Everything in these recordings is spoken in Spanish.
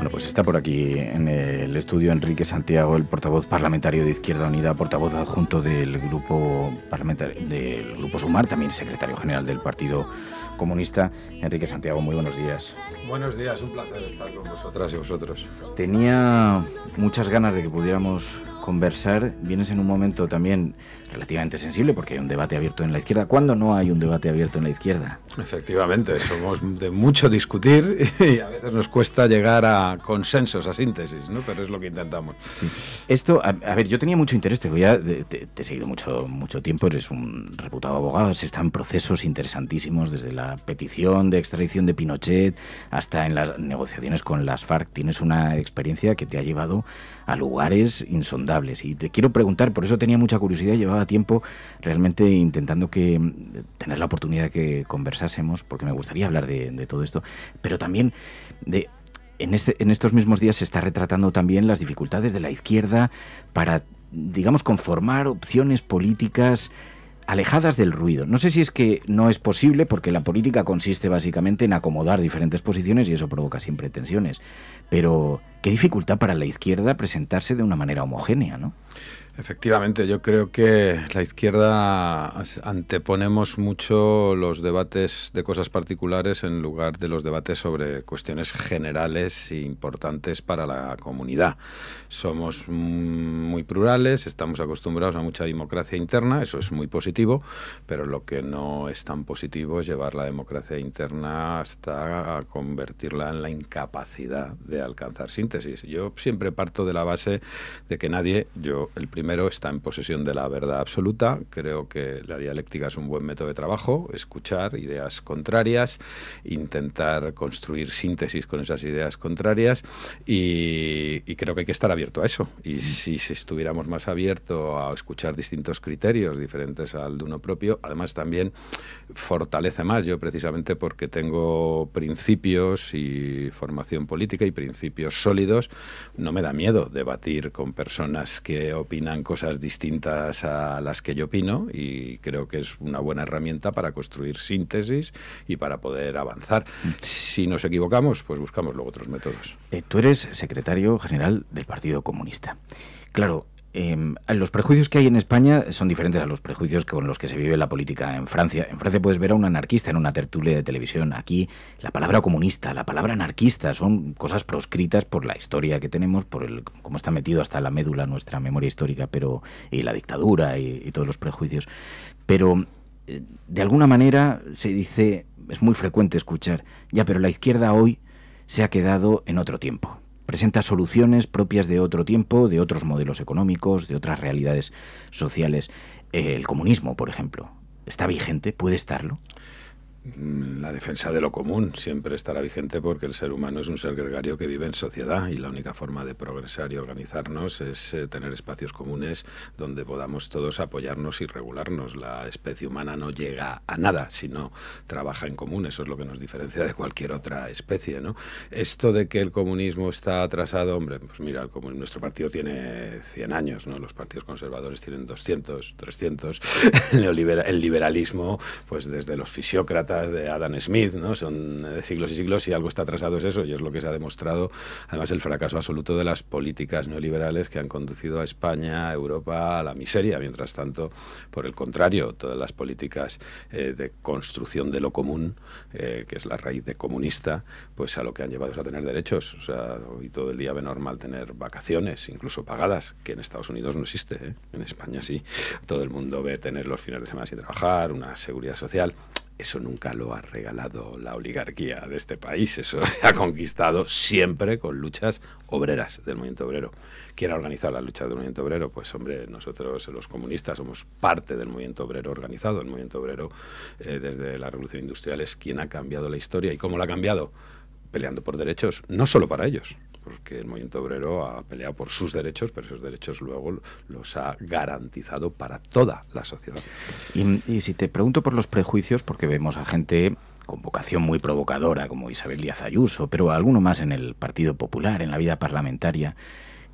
Bueno, pues está por aquí en el estudio Enrique Santiago, el portavoz parlamentario de Izquierda Unida, portavoz adjunto del grupo parlamentario del grupo Sumar, también secretario general del Partido Comunista. Enrique Santiago, muy buenos días. Buenos días, un placer estar con vosotras y vosotros. Tenía muchas ganas de que pudiéramos conversar, vienes en un momento también relativamente sensible porque hay un debate abierto en la izquierda. ¿Cuándo no hay un debate abierto en la izquierda? Efectivamente, somos de mucho discutir y a veces nos cuesta llegar a consensos, a síntesis, ¿no? Pero es lo que intentamos. Esto, a, ver, yo tenía mucho interés, te, he seguido mucho, mucho tiempo, eres un reputado abogado, se están procesos interesantísimos desde la petición de extradición de Pinochet hasta en las negociaciones con las FARC. Tienes una experiencia que te ha llevado a lugares insondables. Y te quiero preguntar, por eso tenía mucha curiosidad, llevaba tiempo realmente intentando que mm, tener la oportunidad que conversásemos, porque me gustaría hablar de, todo esto, pero también de en, este, en, estos mismos días se está retratando también las dificultades de la izquierda para, digamos, conformar opciones políticas alejadas del ruido. No sé si es que no es posible, porque la política consiste básicamente en acomodar diferentes posiciones y eso provoca siempre tensiones. Pero qué dificultad para la izquierda presentarse de una manera homogénea, ¿no? Efectivamente, yo creo que la izquierda anteponemos mucho los debates de cosas particulares en lugar de los debates sobre cuestiones generales e importantes para la comunidad. Somos muy plurales, estamos acostumbrados a mucha democracia interna, eso es muy positivo, pero lo que no es tan positivo es llevar la democracia interna hasta convertirla en la incapacidad de alcanzar síntesis. Yo siempre parto de la base de que nadie, yo el primero está en posesión de la verdad absoluta. Creo que la dialéctica es un buen método de trabajo, escuchar ideas contrarias, intentar construir síntesis con esas ideas contrarias y, creo que hay que estar abierto a eso. Y si, si, estuviéramos más abierto a escuchar distintos criterios diferentes al de uno propio, además también fortalece más. Yo precisamente porque tengo principios y formación política y principios sólidos, no me da miedo debatir con personas que opinan cosas distintas a las que yo opino y creo que es una buena herramienta para construir síntesis y para poder avanzar. Mm. Si nos equivocamos, pues buscamos luego otros métodos. Eh, tú eres secretario general del Partido Comunista. Claro, Em, los prejuicios que hay en España son diferentes a los prejuicios con los que se vive la política en Francia. En Francia puedes ver a un anarquista en una tertulia de televisión. Aquí la palabra comunista, la palabra anarquista son cosas proscritas por la historia que tenemos, por el cómo está metido hasta la médula nuestra memoria histórica, pero y la dictadura y, todos los prejuicios. Pero eh, de alguna manera se dice, es muy frecuente escuchar, ya, pero la izquierda hoy se ha quedado en otro tiempo presenta soluciones propias de otro tiempo, de otros modelos económicos, de otras realidades sociales. Eh, el comunismo, por ejemplo, ¿está vigente? ¿Puede estarlo? la defensa de lo común siempre estará vigente porque el ser humano es un ser gregario que vive en sociedad y la única forma de progresar y organizarnos es eh, tener espacios comunes donde podamos todos apoyarnos y regularnos. La especie humana no llega a nada si no trabaja en común, eso es lo que nos diferencia de cualquier otra especie. ¿no? Esto de que el comunismo está atrasado, hombre, pues mira, como nuestro partido tiene 100 años, ¿no? los partidos conservadores tienen 200, 300, el liberalismo, pues desde los fisiócratas, de Adam Smith, ¿no? Son de siglos y siglos y algo está atrasado es eso y es lo que se ha demostrado, además, el fracaso absoluto de las políticas neoliberales que han conducido a España, a Europa, a la miseria. Mientras tanto, por el contrario, todas las políticas eh, de construcción de lo común, eh, que es la raíz de comunista, pues a lo que han llevado es a tener derechos. O sea, hoy todo el día ve normal tener vacaciones, incluso pagadas, que en Estados Unidos no existe, ¿eh? en España sí. Todo el mundo ve tener los fines de semana sin trabajar, una seguridad social eso nunca lo ha regalado la oligarquía de este país, eso se ha conquistado siempre con luchas obreras del movimiento obrero. ¿Quién ha organizado la lucha del movimiento obrero? Pues hombre, nosotros los comunistas somos parte del movimiento obrero organizado, el movimiento obrero eh, desde la revolución industrial es quien ha cambiado la historia y cómo la ha cambiado peleando por derechos, no solo para ellos, porque el movimiento obrero ha peleado por sus derechos, pero esos derechos luego los ha garantizado para toda la sociedad. Y, si te pregunto por los prejuicios, porque vemos a gente con vocación muy provocadora, como Isabel Díaz Ayuso, pero alguno más en el Partido Popular, en la vida parlamentaria,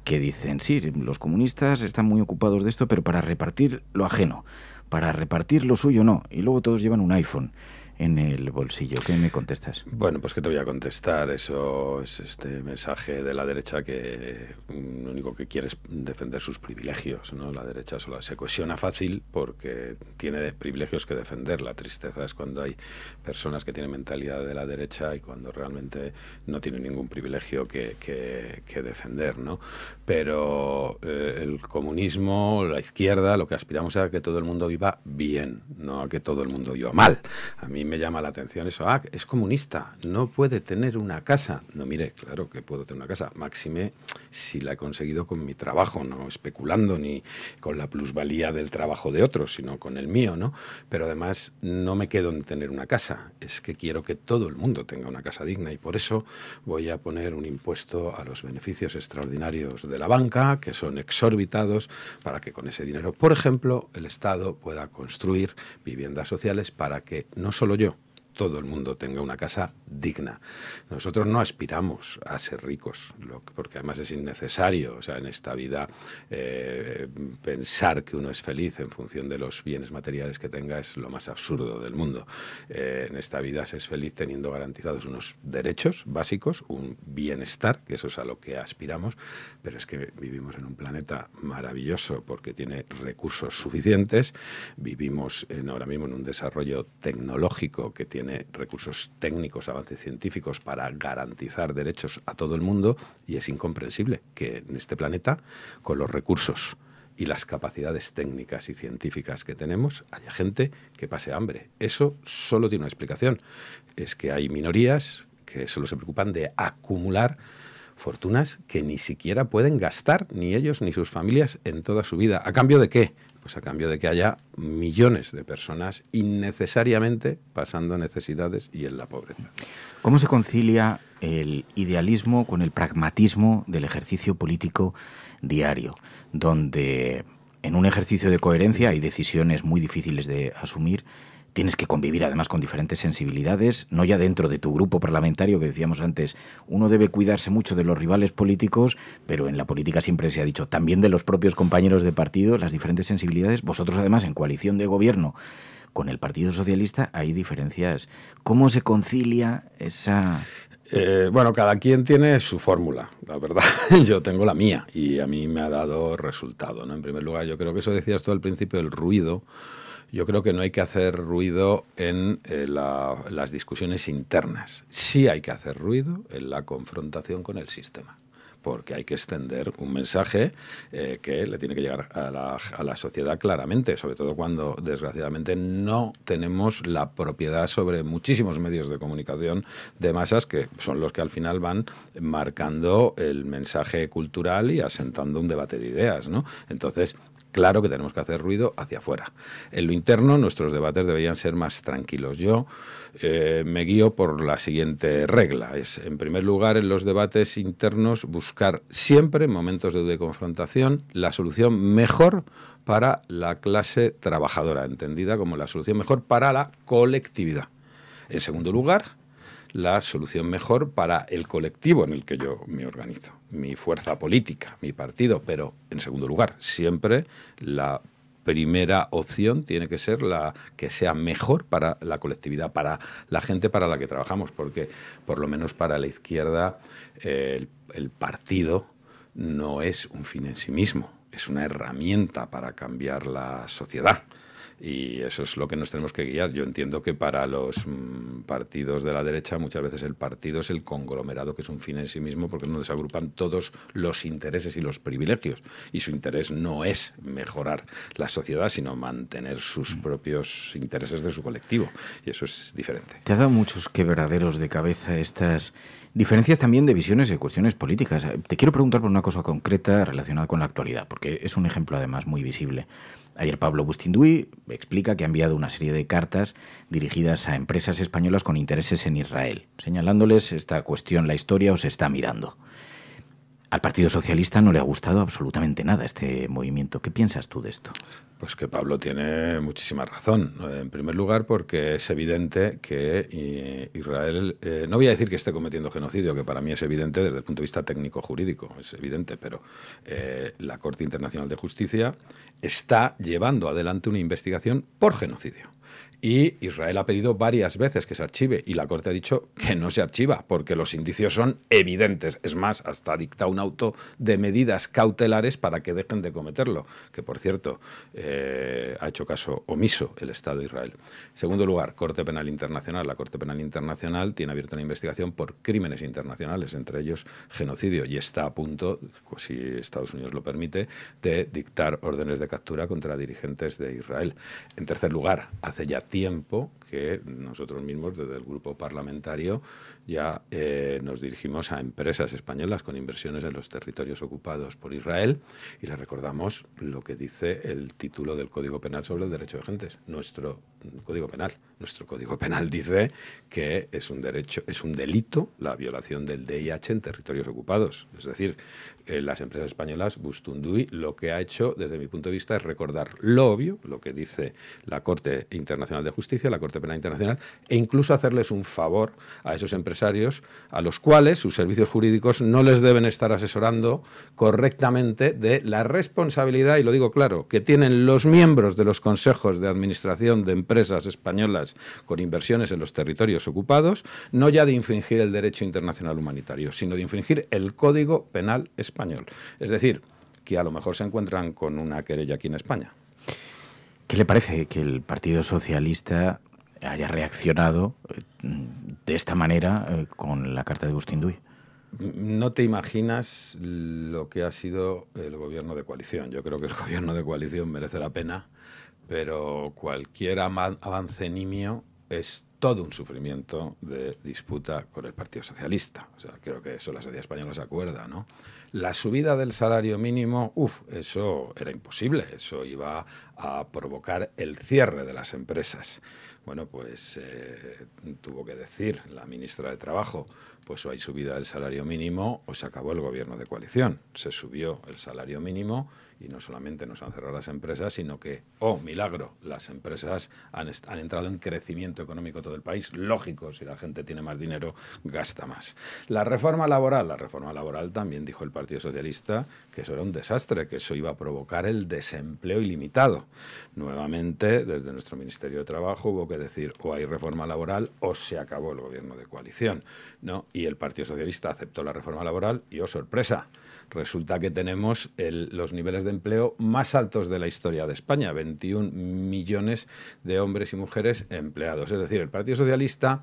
que dicen, sí, los comunistas están muy ocupados de esto, pero para repartir lo ajeno, para repartir lo suyo no, y luego todos llevan un iPhone en el bolsillo. ¿Qué me contestas? Bueno, pues que te voy a contestar. Eso es este mensaje de la derecha que mm, lo único que quiere es defender sus privilegios. ¿no? La derecha se cohesiona fácil porque tiene privilegios que defender. La tristeza es cuando hay personas que tienen mentalidad de la derecha y cuando realmente no tienen ningún privilegio que, defender. ¿no? Pero eh, el comunismo, la izquierda, lo que aspiramos es a que todo el mundo viva bien, no a que todo el mundo viva mal. A mí me llama la atención eso. Ah, es comunista, no puede tener una casa. No, mire, claro que puedo tener una casa. Máxime si la he conseguido con mi trabajo, no especulando ni con la plusvalía del trabajo de otros, sino con el mío, ¿no? Pero además no me quedo en tener una casa, es que quiero que todo el mundo tenga una casa digna y por eso voy a poner un impuesto a los beneficios extraordinarios de la banca, que son exorbitados, para que con ese dinero, por ejemplo, el Estado pueda construir viviendas sociales para que no solo yo, todo el mundo tenga una casa digna. Nosotros no aspiramos a ser ricos, porque además es innecesario, o sea, en esta vida eh, pensar que uno es feliz en función de los bienes materiales que tenga es lo más absurdo del mundo. Eh, en esta vida se es feliz teniendo garantizados unos derechos básicos, un bienestar, que eso es a lo que aspiramos, pero es que vivimos en un planeta maravilloso porque tiene recursos suficientes, vivimos ahora mismo en un desarrollo tecnológico que tiene tiene recursos técnicos, avances científicos para garantizar derechos a todo el mundo y es incomprensible que en este planeta, con los recursos y las capacidades técnicas y científicas que tenemos, haya gente que pase hambre. Eso solo tiene una explicación. Es que hay minorías que solo se preocupan de acumular fortunas que ni siquiera pueden gastar ni ellos ni sus familias en toda su vida. ¿A cambio de qué? Pues a cambio de que haya millones de personas innecesariamente pasando necesidades y en la pobreza. ¿Cómo se concilia el idealismo con el pragmatismo del ejercicio político diario, donde en un ejercicio de coherencia hay decisiones muy difíciles de asumir tienes que convivir además con diferentes sensibilidades, no ya dentro de tu grupo parlamentario que decíamos antes, uno debe cuidarse mucho de los rivales políticos, pero en la política siempre se ha dicho también de los propios compañeros de partido, las diferentes sensibilidades, vosotros además en coalición de gobierno con el Partido Socialista hay diferencias. ¿Cómo se concilia esa... Eh, bueno, cada quien tiene su fórmula, la verdad. yo tengo la mía y a mí me ha dado resultado. ¿no? En primer lugar, yo creo que eso decías tú al principio, el ruido yo creo que no hay que hacer ruido en eh, las discusiones internas. Sí hay que hacer ruido en la confrontación con el sistema porque hay que extender un mensaje eh, que le tiene que llegar a la, a la, sociedad claramente, sobre todo cuando desgraciadamente no tenemos la propiedad sobre muchísimos medios de comunicación de masas que son los que al final van marcando el mensaje cultural y asentando un debate de ideas. ¿no? Entonces, Claro que tenemos que hacer ruido hacia afuera. En lo interno, nuestros debates deberían ser más tranquilos. Yo eh, me guío por la siguiente regla. Es, en primer lugar, en los debates internos, buscar siempre, en momentos de confrontación, la solución mejor para la clase trabajadora, entendida como la solución mejor para la colectividad. En segundo lugar, la solución mejor para el colectivo en el que yo me organizo, mi fuerza política, mi partido, pero en segundo lugar, siempre la primera opción tiene que ser la que sea mejor para la colectividad, para la gente para la que trabajamos, porque por lo menos para la izquierda el partido no es un fin en sí mismo, es una herramienta para cambiar la sociedad. Y eso es lo que nos tenemos que guiar. Yo entiendo que para los mm, partidos de la derecha muchas veces el partido es el conglomerado que es un fin en sí mismo porque es donde agrupan todos los intereses y los privilegios. Y su interés no es mejorar la sociedad, sino mantener sus mm. propios intereses de su colectivo. Y eso es diferente. Te ha dado muchos quebraderos de cabeza estas diferencias también de visiones y cuestiones políticas. Te quiero preguntar por una cosa concreta relacionada con la actualidad, porque es un ejemplo además muy visible. Ayer Pablo Bustinduy explica que ha enviado una serie de cartas dirigidas a empresas españolas con intereses en Israel, señalándoles esta cuestión la historia os está mirando. Al Partido Socialista no le ha gustado absolutamente nada este movimiento. ¿Qué piensas tú de esto? Pues que Pablo tiene muchísima razón. En primer lugar, porque es evidente que eh, Israel, eh, no voy a decir que esté cometiendo genocidio, que para mí es evidente desde el punto de vista técnico-jurídico, es evidente, pero eh, la Corte Internacional de Justicia está llevando adelante una investigación por genocidio. Y Israel ha pedido varias veces que se archive y la Corte ha dicho que no se archiva porque los indicios son evidentes. Es más, hasta dicta un auto de medidas cautelares para que dejen de cometerlo, que por cierto eh, ha hecho caso omiso el Estado de Israel. En segundo lugar, Corte Penal Internacional. La Corte Penal Internacional tiene abierta una investigación por crímenes internacionales, entre ellos genocidio, y está a punto, si Estados Unidos lo permite, de dictar órdenes de captura contra dirigentes de Israel. En tercer lugar, hace ya tiempo tiempo que nosotros mismos desde el grupo parlamentario ya eh, nos dirigimos a empresas españolas con inversiones en los territorios ocupados por Israel y les recordamos lo que dice el título del Código Penal sobre el derecho de gentes. Nuestro Código Penal. Nuestro Código Penal dice que es un derecho, es un delito la violación del DIH en territorios ocupados. Es decir, eh, las empresas españolas Bustundui lo que ha hecho, desde mi punto de vista, es recordar lo obvio, lo que dice la Corte Internacional de Justicia, la Corte Penal Internacional, e incluso hacerles un favor a esos empresarios a los cuales sus servicios jurídicos no les deben estar asesorando correctamente de la responsabilidad, y lo digo claro, que tienen los miembros de los consejos de administración de empresas empresas españolas con inversiones en los territorios ocupados, no ya de infringir el derecho internacional humanitario, sino de infringir el Código Penal español. Es decir, que a lo mejor se encuentran con una querella aquí en España. ¿Qué le parece que el Partido Socialista haya reaccionado eh, de esta manera eh, con la carta de Agustín Duy? No te imaginas lo que ha sido el gobierno de coalición. Yo creo que el gobierno de coalición merece la pena pero cualquier avance nimio es todo un sufrimiento de disputa con el Partido Socialista. O sea, creo que eso la sociedad española se acuerda, ¿no? La subida del salario mínimo, uff, eso era imposible, eso iba a provocar el cierre de las empresas. Bueno, pues eh, tuvo que decir la ministra de Trabajo, pues o hay subida del salario mínimo o se acabó el gobierno de coalición. Se subió el salario mínimo y no solamente nos han cerrado las empresas, sino que, oh, milagro, las empresas han, han entrado en crecimiento económico todo el país. Lógico, si la gente tiene más dinero, gasta más. La reforma laboral, la reforma laboral también dijo el Partido Partido Socialista que eso era un desastre, que eso iba a provocar el desempleo ilimitado. Nuevamente, desde nuestro Ministerio de Trabajo hubo que decir o hay reforma laboral o se acabó el gobierno de coalición. ¿no? Y el Partido Socialista aceptó la reforma laboral y, oh sorpresa, resulta que tenemos los niveles de empleo más altos de la historia de España, 21 millones de hombres y mujeres empleados. Es decir, el Partido Socialista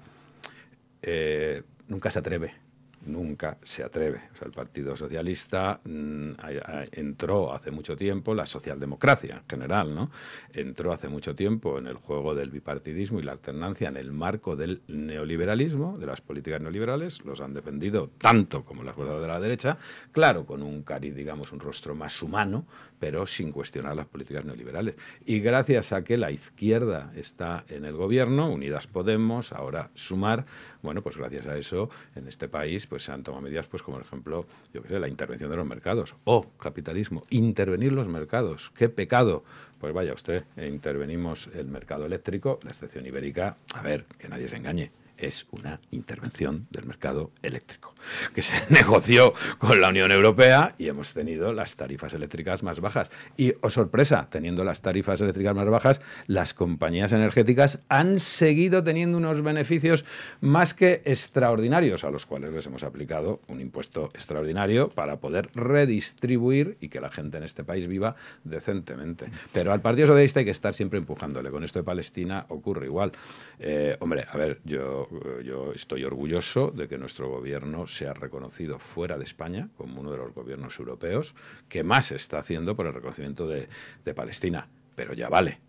eh, nunca se atreve nunca se atreve. el Partido Socialista mm, entró hace mucho tiempo, la socialdemocracia en general, ¿no? Entró hace mucho tiempo en el juego del bipartidismo y la alternancia en el marco del neoliberalismo, de las políticas neoliberales, los han defendido tanto como las fuerzas de la derecha, claro, con un cari, digamos, un rostro más humano, pero sin cuestionar las políticas neoliberales. Y gracias a que la izquierda está en el gobierno, Unidas Podemos, ahora Sumar, bueno, pues gracias a eso en este país pues se han tomado medidas pues como por ejemplo, yo qué sé, la intervención de los mercados. o capitalismo, intervenir los mercados, qué pecado. Pues vaya usted, e intervenimos el mercado eléctrico, la excepción ibérica, a ver, que nadie se engañe, es una intervención del mercado eléctrico, que se negoció con la Unión Europea y hemos tenido las tarifas eléctricas más bajas. Y, o oh sorpresa, teniendo las tarifas eléctricas más bajas, las compañías energéticas han seguido teniendo unos beneficios más que extraordinarios, a los cuales les hemos aplicado un impuesto extraordinario para poder redistribuir y que la gente en este país viva decentemente. Pero al Partido Socialista hay que estar siempre empujándole. Con esto de Palestina ocurre igual. Eh, hombre, a ver, yo yo, estoy orgulloso de que nuestro gobierno sea reconocido fuera de España como uno de los gobiernos europeos que más está haciendo por el reconocimiento de Palestina. Pero ya vale,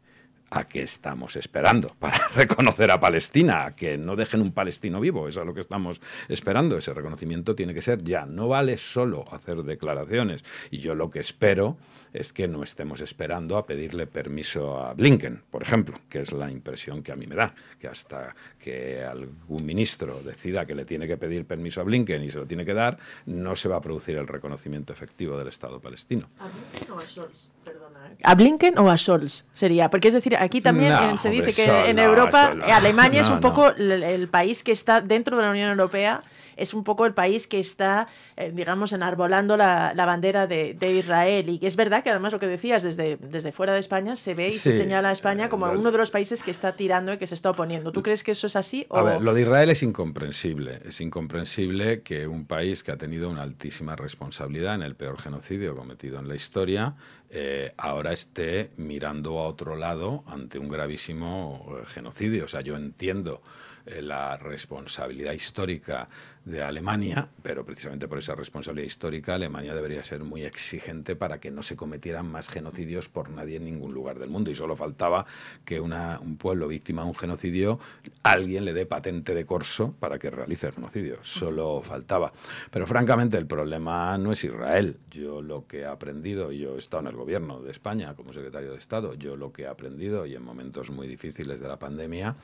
¿A qué estamos esperando para reconocer a Palestina? que no dejen un palestino vivo. Eso es lo que estamos esperando. Ese reconocimiento tiene que ser ya. No vale solo hacer declaraciones. Y yo lo que espero es que no estemos esperando a pedirle permiso a Blinken, por ejemplo, que es la impresión que a mí me da. Que hasta que algún ministro decida que le tiene que pedir permiso a Blinken y se lo tiene que dar, no se va a producir el reconocimiento efectivo del Estado palestino. ¿eh? ¿A Blinken o a Scholz? Sería, porque es decir, aquí también se dice que en Europa Alemania es un poco el, país que está dentro de la Unión Europea es un poco el país que está, eh, digamos, enarbolando la, bandera de, Israel. Y es verdad que además lo que decías, desde, desde fuera de España se ve y se señala a España como eh, uno de los países que está tirando y que se está oponiendo. ¿Tú crees que eso es así? A ver, lo de Israel es incomprensible. Es incomprensible que un país que ha tenido una altísima responsabilidad en el peor genocidio cometido en la historia, eh, ahora esté mirando a otro lado ante un gravísimo genocidio. O sea, yo entiendo eh, la responsabilidad histórica de Alemania, pero precisamente por esa responsabilidad histórica Alemania debería ser muy exigente para que no se cometieran más genocidios por nadie en ningún lugar del mundo. Y solo faltaba que un pueblo víctima de un genocidio, alguien le dé patente de corso para que realice el genocidio. Solo faltaba. Pero francamente el problema no es Israel. Yo lo que he aprendido, yo he estado en el gobierno de España como secretario de Estado, yo lo que he aprendido y en momentos muy difíciles de la pandemia,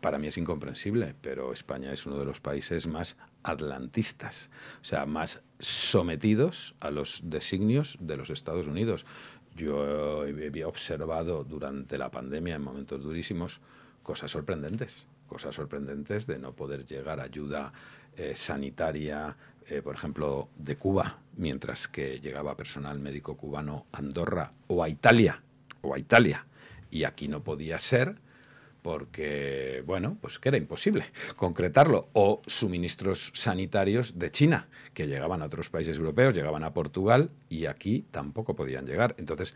para mí es incomprensible, pero España es uno de los países más atlantistas, o sea, más sometidos a los designios de los Estados Unidos. Yo había observado durante la pandemia, en momentos durísimos, cosas sorprendentes, cosas sorprendentes de no poder llegar ayuda eh, sanitaria, eh, por ejemplo, de Cuba, mientras que llegaba personal médico cubano a Andorra o a Italia, o a Italia, y aquí no podía ser porque, bueno, pues que era imposible concretarlo. O suministros sanitarios de China, que llegaban a otros países europeos, llegaban a Portugal y aquí tampoco podían llegar. Entonces,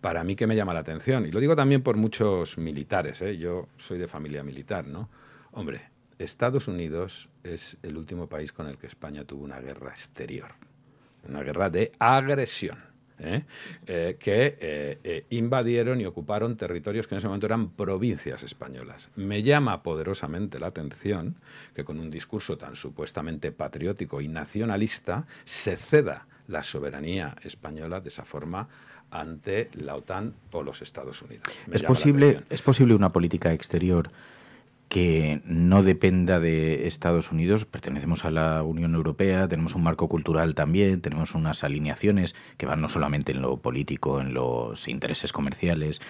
para mí que me llama la atención, y lo digo también por muchos militares, ¿eh? yo soy de familia militar, ¿no? Hombre, Estados Unidos es el último país con el que España tuvo una guerra exterior, una guerra de agresión ¿eh? Eh, que eh, invadieron y ocuparon territorios que en ese momento eran provincias españolas. Me llama poderosamente la atención que con un discurso tan supuestamente patriótico y nacionalista se ceda la soberanía española de esa forma ante la OTAN o los Estados Unidos. posible, ¿Es posible una política exterior que no dependa de Estados Unidos. Pertenecemos a la Unión Europea, tenemos un marco cultural también, tenemos unas alineaciones que van no solamente en lo político, en los intereses comerciales,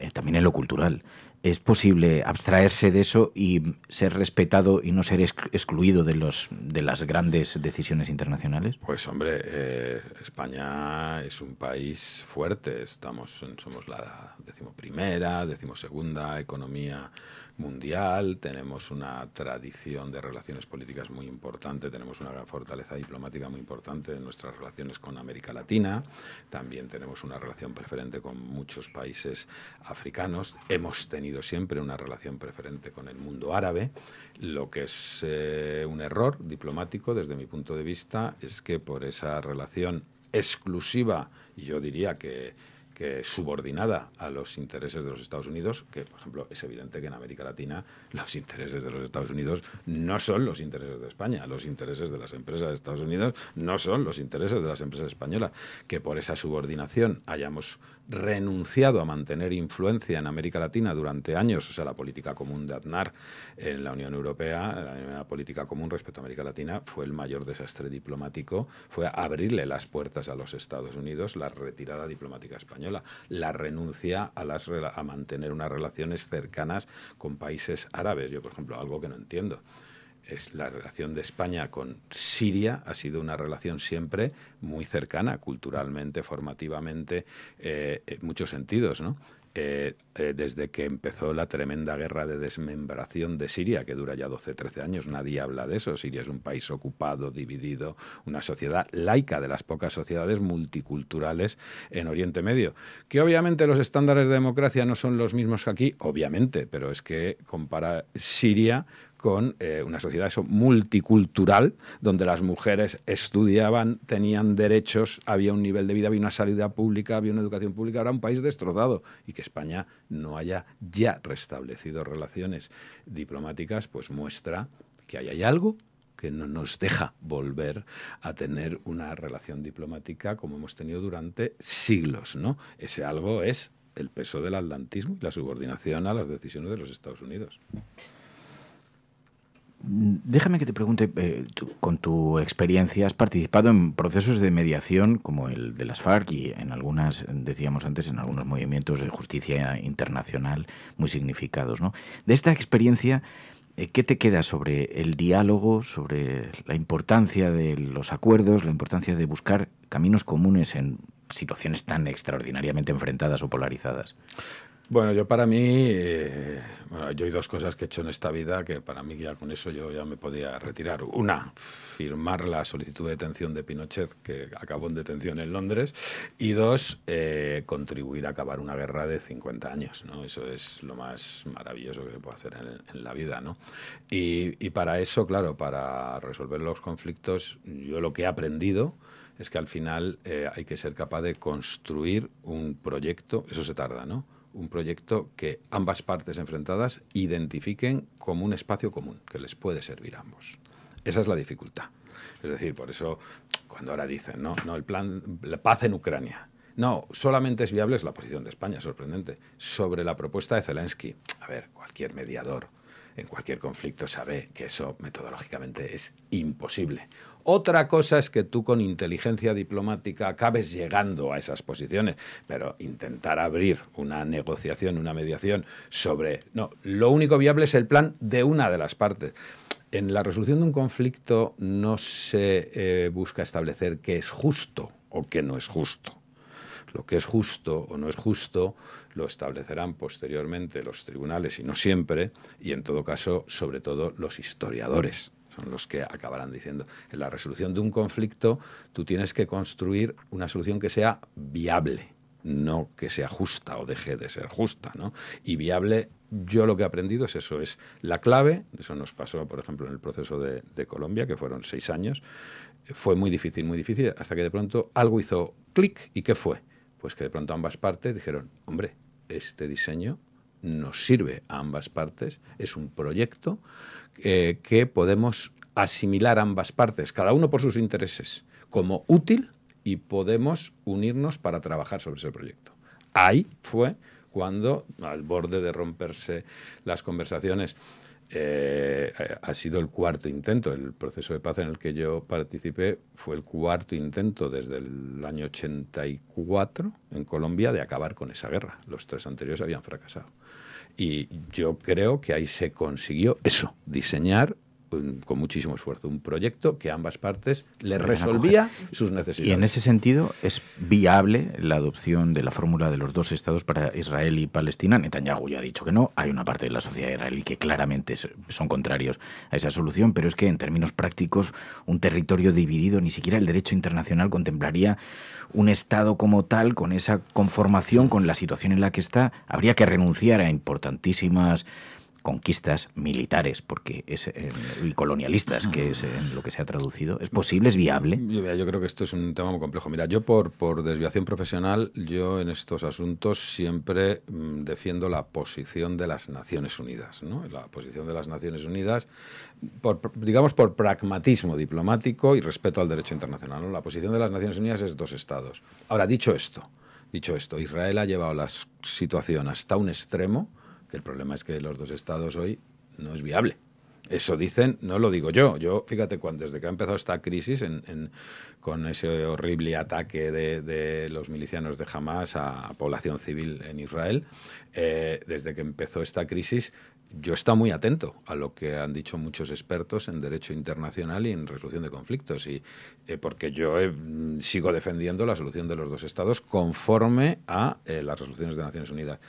eh, también en lo cultural es posible abstraerse de eso y ser respetado y no ser excluido de, los, de las grandes decisiones internacionales? Pues hombre, eh, España es un país fuerte, Estamos, somos la decimoprimera, decimosegunda economía mundial, tenemos una tradición de relaciones políticas muy importante, tenemos una fortaleza diplomática muy importante en nuestras relaciones con América Latina, también tenemos una relación preferente con muchos países africanos, hemos tenido siempre una relación preferente con el mundo árabe. Lo que es eh, un error diplomático desde mi punto de vista es que por esa relación exclusiva, yo diría que que subordinada a los intereses de los Estados Unidos, que por ejemplo es evidente que en América Latina los intereses de los Estados Unidos no son los intereses de España, los intereses de las empresas de Estados Unidos no son los intereses de las empresas españolas, que por esa subordinación hayamos renunciado a mantener influencia en América Latina durante años, o sea, la política común de Aznar en la Unión Europea, la política común respecto a América Latina, fue el mayor desastre diplomático, fue abrirle las puertas a los Estados Unidos, la retirada diplomática española la renuncia a, las, a mantener unas relaciones cercanas con países árabes. Yo, por ejemplo, algo que no entiendo es la relación de España con Siria ha sido una relación siempre muy cercana, culturalmente, formativamente, eh, en muchos sentidos, ¿no? Eh, desde que empezó la tremenda guerra de desmembración de Siria, que dura ya 12, 13 años, nadie habla de eso. Siria es un país ocupado, dividido, una sociedad laica de las pocas sociedades multiculturales en Oriente Medio, que obviamente los estándares de democracia no son los mismos que aquí, obviamente, pero es que compara Siria con eh, una sociedad eso, multicultural, donde las mujeres estudiaban, tenían derechos, había un nivel de vida, había una salida pública, había una educación pública, era un país destrozado y que España no haya ya restablecido relaciones diplomáticas, pues muestra que hay algo que no nos deja volver a tener una relación diplomática como hemos tenido durante siglos, ¿no? Ese algo es el peso del atlantismo y la subordinación a las decisiones de los Estados Unidos. Déjame que te pregunte, eh, con tu experiencia, ¿has participado en procesos de mediación como el de las FARC y en algunas, decíamos antes, en algunos movimientos de justicia internacional muy significados? ¿no? De esta experiencia, eh, ¿qué te queda sobre el diálogo, sobre la importancia de los acuerdos, la importancia de buscar caminos comunes en situaciones tan extraordinariamente enfrentadas o polarizadas? Bueno, yo para mí, eh, bueno, yo hay dos cosas que he hecho en esta vida que para mí ya con eso yo ya me podía retirar. Una, firmar la solicitud de detención de Pinochet, que acabó en detención en Londres. Y dos, eh, contribuir a acabar una guerra de 50 años, ¿no? Eso es lo más maravilloso que se puede hacer en, la vida, ¿no? Y, para eso, claro, para resolver los conflictos, yo lo que he aprendido es que al final eh, hay que ser capaz de construir un proyecto, eso se tarda, ¿no? un proyecto que ambas partes enfrentadas identifiquen como un espacio común que les puede servir a ambos. Esa es la dificultad. Es decir, por eso cuando ahora dicen, no, no, el plan, la paz en Ucrania. No, solamente es viable, es la posición de España, sorprendente, sobre la propuesta de Zelensky. A ver, cualquier mediador en cualquier conflicto sabe que eso metodológicamente es imposible. Otra cosa es que tú con inteligencia diplomática acabes llegando a esas posiciones, pero intentar abrir una negociación, una mediación sobre... No, lo único viable es el plan de una de las partes. En la resolución de un conflicto no se eh, busca establecer qué es justo o qué no es justo. Lo que es justo o no es justo lo establecerán posteriormente los tribunales y no siempre, y en todo caso, sobre todo, los historiadores son los que acabarán diciendo. En la resolución de un conflicto tú tienes que construir una solución que sea viable, no que sea justa o deje de ser justa, ¿no? Y viable yo lo que he aprendido es eso, es la clave, eso nos pasó, por ejemplo, en el proceso de, de, Colombia, que fueron seis años, fue muy difícil, muy difícil, hasta que de pronto algo hizo clic y ¿qué fue? Pues que de pronto ambas partes dijeron, hombre, este diseño nos sirve a ambas partes, es un proyecto eh, que podemos asimilar ambas partes, cada uno por sus intereses, como útil y podemos unirnos para trabajar sobre ese proyecto. Ahí fue cuando, al borde de romperse las conversaciones, eh, ha sido el cuarto intento. El proceso de paz en el que yo participé fue el cuarto intento desde el año 84 en Colombia de acabar con esa guerra. Los tres anteriores habían fracasado. Y yo creo que ahí se consiguió eso, diseñar pues, con muchísimo esfuerzo, un proyecto que ambas partes le resolvía sus necesidades. Y en ese sentido, ¿es viable la adopción de la fórmula de los dos estados para Israel y Palestina? Netanyahu ya ha dicho que no, hay una parte de la sociedad israelí que claramente son contrarios a esa solución, pero es que en términos prácticos, un territorio dividido, ni siquiera el derecho internacional contemplaría un estado como tal, con esa conformación, con la situación en la que está, habría que renunciar a importantísimas conquistas militares porque es, eh, y colonialistas, que es eh, lo que se ha traducido. ¿Es posible? ¿Es viable? Yo, creo que esto es un tema muy complejo. Mira, yo por, por desviación profesional, yo en estos asuntos siempre mm, defiendo la posición de las Naciones Unidas. ¿no? La posición de las Naciones Unidas, por, digamos por pragmatismo diplomático y respeto al derecho internacional. La posición de las Naciones Unidas es dos estados. Ahora, dicho esto, dicho esto, Israel ha llevado la situación hasta un extremo que el problema es que los dos estados hoy no es viable. Eso dicen, no lo digo yo. Yo, fíjate, cuando, desde que ha empezado esta crisis con ese horrible ataque de, los milicianos de Hamas a, población civil en Israel, eh, desde que empezó esta crisis, yo he muy atento a lo que han dicho muchos expertos en derecho internacional y en resolución de conflictos, y, eh, porque yo eh, sigo defendiendo la solución de los dos estados conforme a eh, las resoluciones de Naciones Unidas.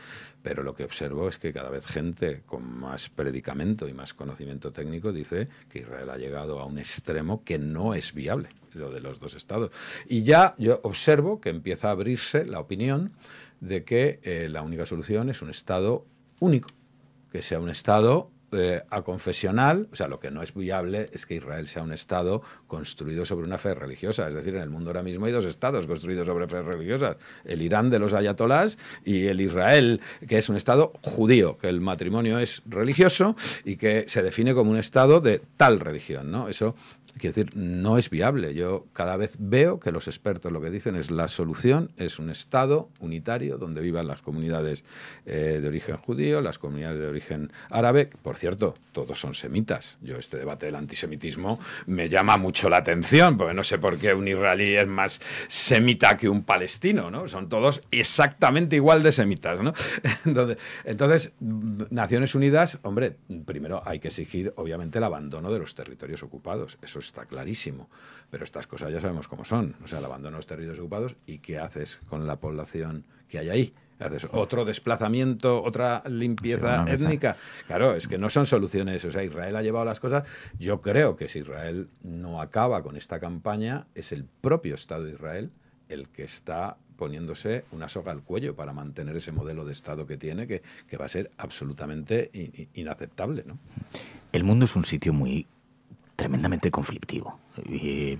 Pero lo que observo es que cada vez gente con más predicamento y más conocimiento técnico dice que Israel ha llegado a un extremo que no es viable, lo de los dos estados. Y ya yo observo que empieza a abrirse la opinión de que la única solución es un estado único que sea un Estado eh, a confesional, o sea, lo que no es viable es que Israel sea un Estado construido sobre una fe religiosa. Es decir, en el mundo ahora mismo hay dos Estados construidos sobre fe religiosas: el Irán de los ayatolás y el Israel, que es un Estado judío, que el matrimonio es religioso y que se define como un Estado de tal religión. ¿no? Eso Quiero decir, no es viable. Yo cada vez veo que los expertos lo que dicen es la solución es un Estado unitario donde vivan las comunidades eh, de origen judío, las comunidades de origen árabe. Por cierto, todos son semitas. Yo este debate del antisemitismo me llama mucho la atención, porque no sé por qué un israelí es más semita que un palestino, ¿no? Son todos exactamente igual de semitas, ¿no? Entonces, entonces Naciones Unidas, hombre, primero hay que exigir, obviamente, el abandono de los territorios ocupados. Eso está clarísimo. Pero estas cosas ya sabemos cómo son. O sea, el abandono de los territorios ocupados y qué haces con la población que hay ahí otro desplazamiento, otra limpieza étnica. Claro, es que no son soluciones. O sea, Israel ha llevado las cosas. Yo creo que si Israel no acaba con esta campaña, es el propio Estado de Israel el que está poniéndose una soga al cuello para mantener ese modelo de Estado que tiene, que, va a ser absolutamente inaceptable. ¿no? El mundo es un sitio muy tremendamente conflictivo. Eh,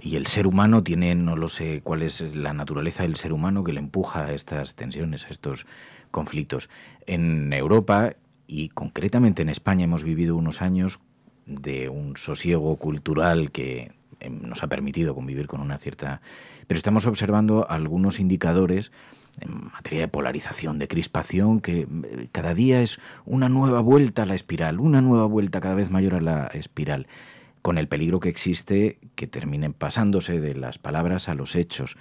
y, el ser humano tiene, no lo sé cuál es la naturaleza del ser humano que le empuja a estas tensiones, a estos conflictos. En Europa y concretamente en España hemos vivido unos años de un sosiego cultural que em, nos ha permitido convivir con una cierta... Pero estamos observando algunos indicadores en materia de polarización, de crispación, que em, cada día es una nueva vuelta a la espiral, una nueva vuelta cada vez mayor a la espiral con el peligro que existe que terminen pasándose de las palabras a los hechos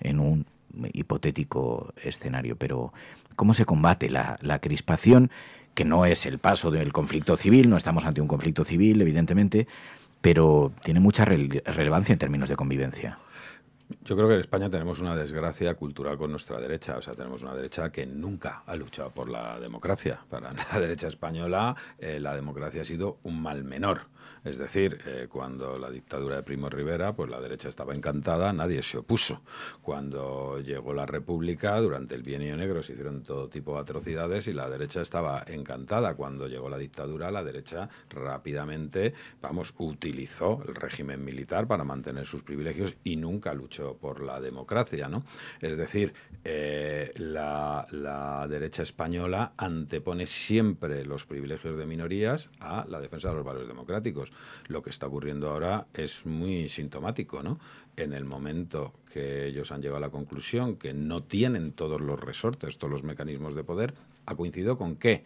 en un hipotético escenario. Pero, ¿cómo se combate la, crispación? Que no es el paso del conflicto civil, no estamos ante un conflicto civil, evidentemente, pero tiene mucha relevancia en términos de convivencia. Yo creo que en España tenemos una desgracia cultural con nuestra derecha. O sea, tenemos una derecha que nunca ha luchado por la democracia. Para la derecha española, eh, la democracia ha sido un mal menor. Es decir, eh, cuando la dictadura de Primo Rivera, pues la derecha estaba encantada, nadie se opuso. Cuando llegó la República, durante el bienio negro se hicieron todo tipo de atrocidades y la derecha estaba encantada. Cuando llegó la dictadura, la derecha rápidamente, vamos, utilizó el régimen militar para mantener sus privilegios y nunca luchó por la democracia, ¿no? Es decir, eh, la derecha española antepone siempre los privilegios de minorías a la defensa de los valores democráticos. Lo que está ocurriendo ahora es muy sintomático, En el momento que ellos han llegado a la conclusión que no tienen todos los resortes, todos los mecanismos de poder, ha coincidido con qué?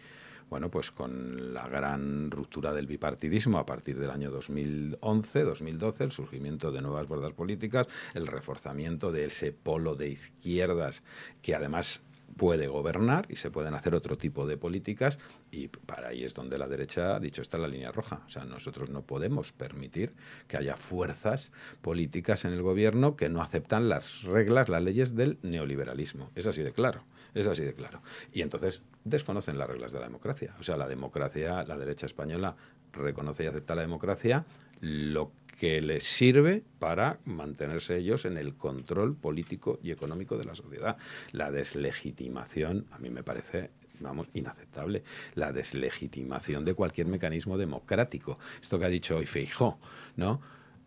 bueno, pues con la gran ruptura del bipartidismo a partir del año 2011-2012, el surgimiento de nuevas bordas políticas, el reforzamiento de ese polo de izquierdas que además puede gobernar y se pueden hacer otro tipo de políticas y para ahí es donde la derecha ha dicho está la línea roja. O sea, nosotros no podemos permitir que haya fuerzas políticas en el gobierno que no aceptan las reglas, las leyes del neoliberalismo. Es así de claro, es así de claro. Y entonces desconocen las reglas de la democracia. O sea, la democracia, la derecha española reconoce y acepta la democracia, lo que les sirve para mantenerse ellos en el control político y económico de la sociedad. La deslegitimación, a mí me parece vamos, inaceptable. La deslegitimación de cualquier mecanismo democrático. Esto que ha dicho hoy Feijó, ¿no?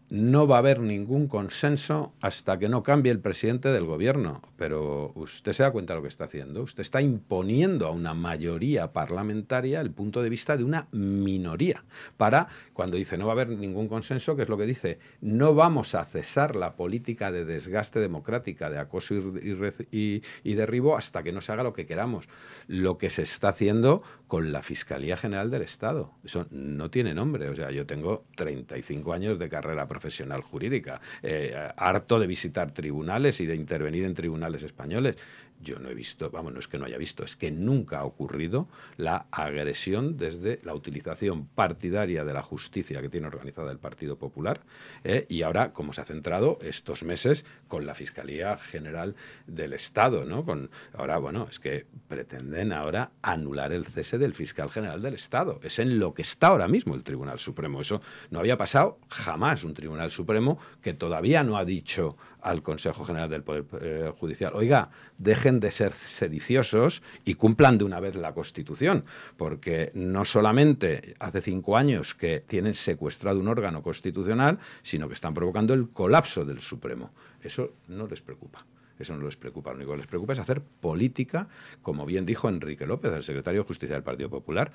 no va a haber ningún consenso hasta que no cambie el presidente del gobierno. Pero usted se da cuenta de lo que está haciendo. Usted está imponiendo a una mayoría parlamentaria el punto de vista de una minoría. Para, cuando dice no va a haber ningún consenso, que es lo que dice, no vamos a cesar la política de desgaste democrática, de acoso y, derribo, hasta que no se haga lo que queramos. Lo que se está haciendo con la Fiscalía General del Estado. Eso no tiene nombre. O sea, yo tengo 35 años de carrera profesional profesional jurídica, eh, harto de visitar tribunales y de intervenir en tribunales españoles yo no he visto, vamos, no es que no haya visto, es que nunca ha ocurrido la agresión desde la utilización partidaria de la justicia que tiene organizada el Partido Popular eh, y ahora como se ha centrado estos meses con la Fiscalía General del Estado, ¿no? Con, ahora, bueno, es que pretenden ahora anular el cese del fiscal general del Estado. Es en lo que está ahora mismo el Tribunal Supremo. Eso no había pasado jamás un Tribunal Supremo que todavía no ha dicho al Consejo General del Poder eh, Judicial. Oiga, dejen de ser sediciosos y cumplan de una vez la Constitución, porque no solamente hace cinco años que tienen secuestrado un órgano constitucional, sino que están provocando el colapso del Supremo. Eso no les preocupa. Eso no les preocupa. Lo único que les preocupa es hacer política, como bien dijo Enrique López, el secretario de Justicia del Partido Popular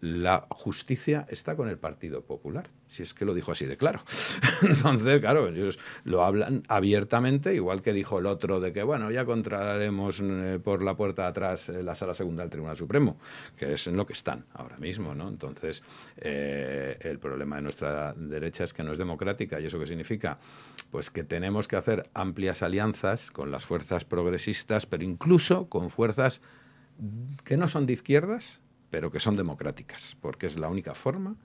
la justicia está con el Partido Popular, si es que lo dijo así de claro. Entonces, claro, ellos lo hablan abiertamente, igual que dijo el otro de que, bueno, ya encontraremos eh, por la puerta de atrás eh, la sala segunda del Tribunal Supremo, que es en lo que están ahora mismo, ¿no? Entonces, eh, el problema de nuestra derecha es que no es democrática, ¿y eso qué significa? Pues que tenemos que hacer amplias alianzas con las fuerzas progresistas, pero incluso con fuerzas que no son de izquierdas, pero que son democráticas, porque es la única forma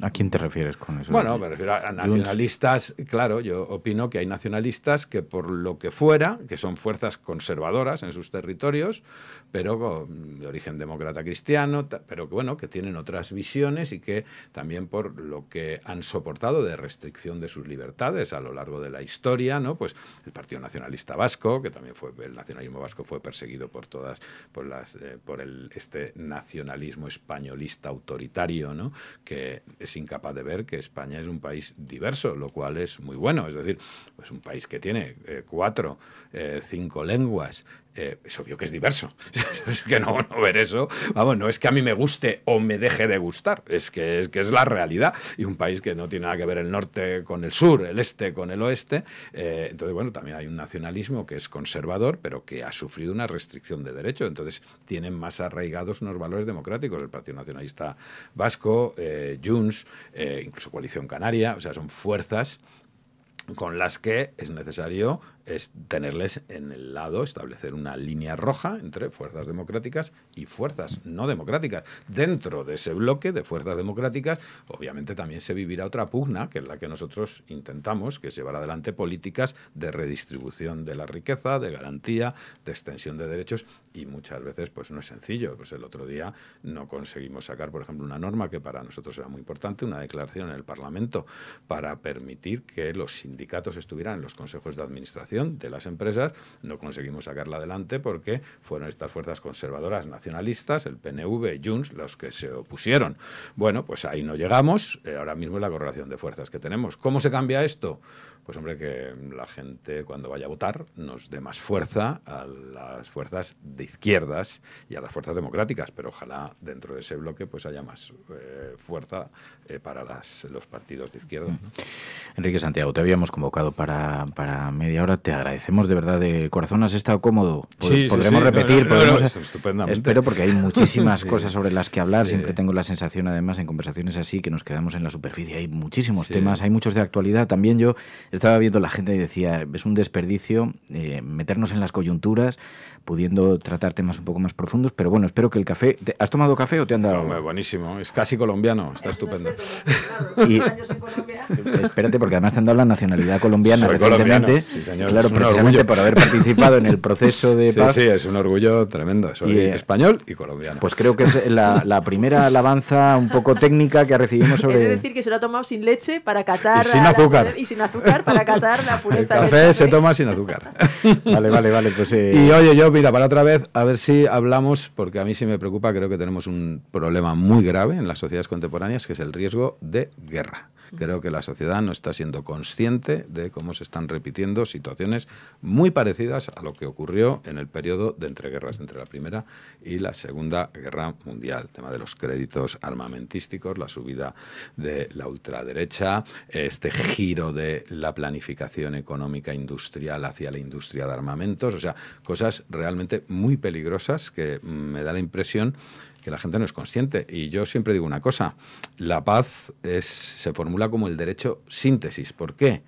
¿A quién te refieres con eso? Bueno, me refiero a nacionalistas, claro, yo opino que hay nacionalistas que por lo que fuera, que son fuerzas conservadoras en sus territorios, pero de origen demócrata cristiano, pero que bueno, que tienen otras visiones y que también por lo que han soportado de restricción de sus libertades a lo largo de la historia, ¿no? Pues el Partido Nacionalista Vasco, que también fue el nacionalismo vasco fue perseguido por todas por las eh, por el este nacionalismo españolista autoritario, ¿no? Que es incapaz de ver que España es un país diverso, lo cual es muy bueno. Es decir, es un país que tiene eh, cuatro, eh, cinco lenguas, eh, es obvio que es diverso. es que no, no ver eso, vamos, no es que a mí me guste o me deje de gustar, es que, es que es la realidad. Y un país que no tiene nada que ver el norte con el sur, el este con el oeste. Eh, entonces, bueno, también hay un nacionalismo que es conservador, pero que ha sufrido una restricción de derecho. Entonces, tienen más arraigados unos valores democráticos. El Partido Nacionalista Vasco, eh, eh incluso Coalición Canaria, o sea, son fuerzas con las que es necesario es tenerles en el lado, establecer una línea roja entre fuerzas democráticas y fuerzas no democráticas. Dentro de ese bloque de fuerzas democráticas, obviamente también se vivirá otra pugna, que es la que nosotros intentamos, que es llevar adelante políticas de redistribución de la riqueza, de garantía, de extensión de derechos, y muchas veces pues no es sencillo. Pues el otro día no conseguimos sacar, por ejemplo, una norma que para nosotros era muy importante, una declaración en el Parlamento para permitir que los sindicatos estuvieran en los consejos de administración de las empresas, no conseguimos sacarla adelante porque fueron estas fuerzas conservadoras nacionalistas, el PNV y Junts, los que se opusieron. Bueno, pues ahí no llegamos, eh, ahora mismo es la correlación de fuerzas que tenemos. ¿Cómo se cambia esto? pues hombre, que la gente cuando vaya a votar nos dé más fuerza a las fuerzas de izquierdas y a las fuerzas democráticas, pero ojalá dentro de ese bloque pues haya más eh, fuerza eh, para los partidos de izquierda. Enrique Santiago, te habíamos convocado para, media hora, te agradecemos de verdad de corazón, has estado cómodo, podremos repetir, espero porque hay muchísimas cosas sobre las que hablar, siempre tengo la sensación además en conversaciones así que nos quedamos en la superficie, hay muchísimos temas, hay muchos de actualidad, también yo estaba viendo la gente y decía, es un desperdicio eh, meternos en las coyunturas, pudiendo tratar temas un poco más profundos, pero bueno, espero que el café... ¿Has tomado café o te han dado...? buenísimo, es casi colombiano, está estupendo. espérate, porque además te han dado la nacionalidad colombiana recientemente. claro, precisamente por haber participado en el proceso de paz. Sí, sí, es un orgullo tremendo. Soy eh, español y colombiano. Pues creo que es la, la, primera alabanza un poco técnica que recibimos sobre... Es decir, que se lo ha tomado sin leche para catar... Y sin azúcar. y sin azúcar para catar la El café se toma sin azúcar. vale, vale, vale. Pues, eh. Y oye, yo, mira, para otra vez, a ver si hablamos, porque a mí sí me preocupa, creo que tenemos un problema muy grave en las sociedades contemporáneas, que es el riesgo de guerra. Creo que la sociedad no está siendo consciente de cómo se están repitiendo situaciones muy parecidas a lo que ocurrió en el periodo de entreguerras entre la Primera y la Segunda Guerra Mundial. El tema de los créditos armamentísticos, la subida de la ultraderecha, este giro de la planificación económica industrial hacia la industria de armamentos, o sea, cosas realmente muy peligrosas que mm, me da la impresión que la gente no es consciente. Y yo siempre digo una cosa, la paz es, se formula como el derecho síntesis. ¿Por qué?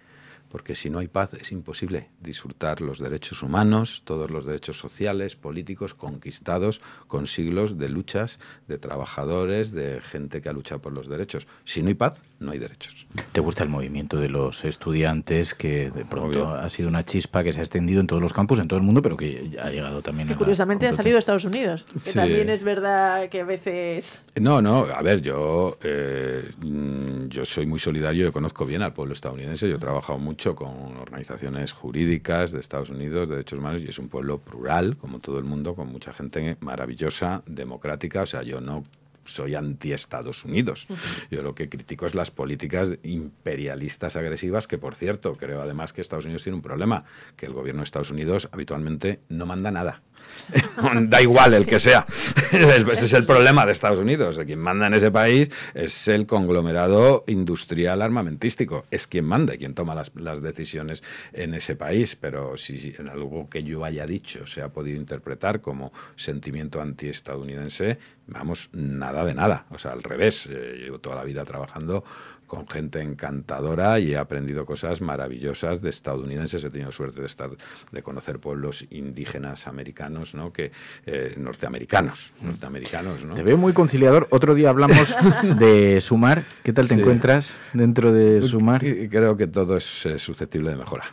porque si no hay paz es imposible disfrutar los derechos humanos, todos los derechos sociales, políticos, conquistados con siglos de luchas de trabajadores, de gente que ha luchado por los derechos. Si no hay paz, no hay derechos. ¿Te gusta el movimiento de los estudiantes que de pronto ha sido una chispa que se ha extendido en todos los campus, en todo el mundo, pero que ha llegado también... Que curiosamente ha salido a Estados Unidos, que también es verdad que a veces... No, no, a ver, yo, eh, mm, yo soy muy solidario, yo conozco bien al pueblo estadounidense, yo he trabajado mucho con organizaciones jurídicas de Estados Unidos, de derechos humanos, y es un pueblo plural, como todo el mundo, con mucha gente maravillosa, democrática. O sea, yo no soy anti-Estados Unidos. Yo lo que critico es las políticas imperialistas agresivas, que por cierto, creo además que Estados Unidos tiene un problema, que el gobierno de Estados Unidos habitualmente no manda nada. da igual el que sea. ese es el problema de Estados Unidos. Quien manda en ese país es el conglomerado industrial armamentístico. Es quien manda quien toma las, decisiones en ese país. Pero si, si, en algo que yo haya dicho se ha podido interpretar como sentimiento antiestadounidense, vamos, nada de nada. O sea, al revés, eh, llevo toda la vida trabajando con gente encantadora y he aprendido cosas maravillosas de estadounidenses. He tenido suerte de estar, de conocer pueblos indígenas americanos, ¿no? Que eh, norteamericanos, mm. norteamericanos, ¿no? Te veo muy conciliador. Otro día hablamos de Sumar. ¿Qué tal te encuentras dentro de Sumar? Creo que todo es susceptible de mejora.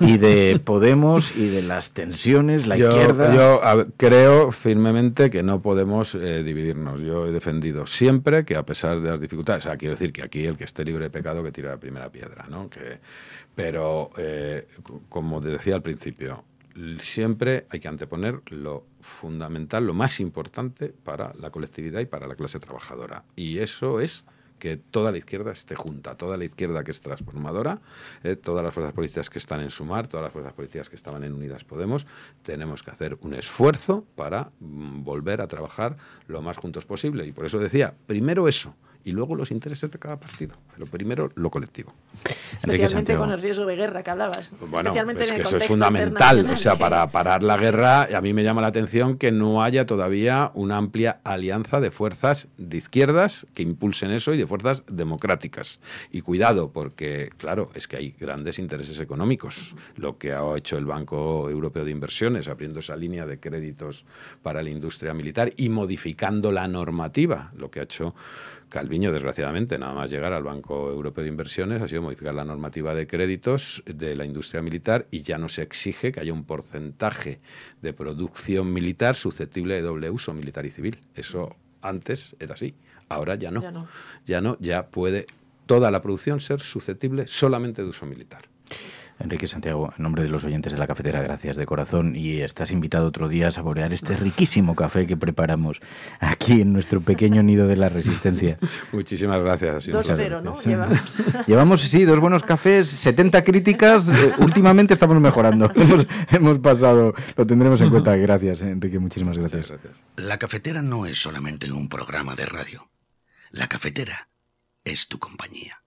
Y de Podemos y de las tensiones, la izquierda. Yo creo firmemente que no podemos eh, dividirnos. Yo he defendido siempre que a pesar de las dificultades, quiero decir que aquí el que esté libre de pecado que tira la primera piedra, ¿no? Que, pero, eh, como te decía al principio, siempre hay que anteponer lo fundamental, lo más importante para la colectividad y para la clase trabajadora. Y eso es que toda la izquierda esté junta, toda la izquierda que es transformadora, eh, todas las fuerzas políticas que están en Sumar, todas las fuerzas políticas que estaban en Unidas Podemos, tenemos que hacer un esfuerzo para mm, volver a trabajar lo más juntos posible. Y por eso decía, primero eso, y luego los intereses de cada partido. Pero primero lo colectivo. Especialmente con el riesgo de guerra que hablabas. Bueno, Especialmente es que eso es fundamental. O sea, para ¿eh? parar la guerra, a mí me llama la atención que no haya todavía una amplia alianza de fuerzas de izquierdas que impulsen eso y de fuerzas democráticas. Y cuidado, porque claro, es que hay grandes intereses económicos. Lo que ha hecho el Banco Europeo de Inversiones, abriendo esa línea de créditos para la industria militar y modificando la normativa, lo que ha hecho Calviño, desgraciadamente, nada más llegar al Banco Europeo de Inversiones, ha sido modificar la normativa de créditos de la industria militar y ya no se exige que haya un porcentaje de producción militar susceptible de doble uso militar y civil. Eso antes era así, ahora ya no. Ya no, ya, no, ya puede toda la producción ser susceptible solamente de uso militar. Enrique Santiago, en nombre de los oyentes de la cafetera, gracias de corazón y estás invitado otro día a saborear este riquísimo café que preparamos aquí en nuestro pequeño nido de la resistencia. Muchísimas gracias. Dos cero, ¿no? Llevamos. sí, dos buenos cafés, 70 críticas. Eh, últimamente estamos mejorando. Hemos, pasado, lo tendremos en cuenta. Gracias, Enrique, muchísimas gracias. La cafetera no es solamente un programa de radio. La cafetera es tu compañía.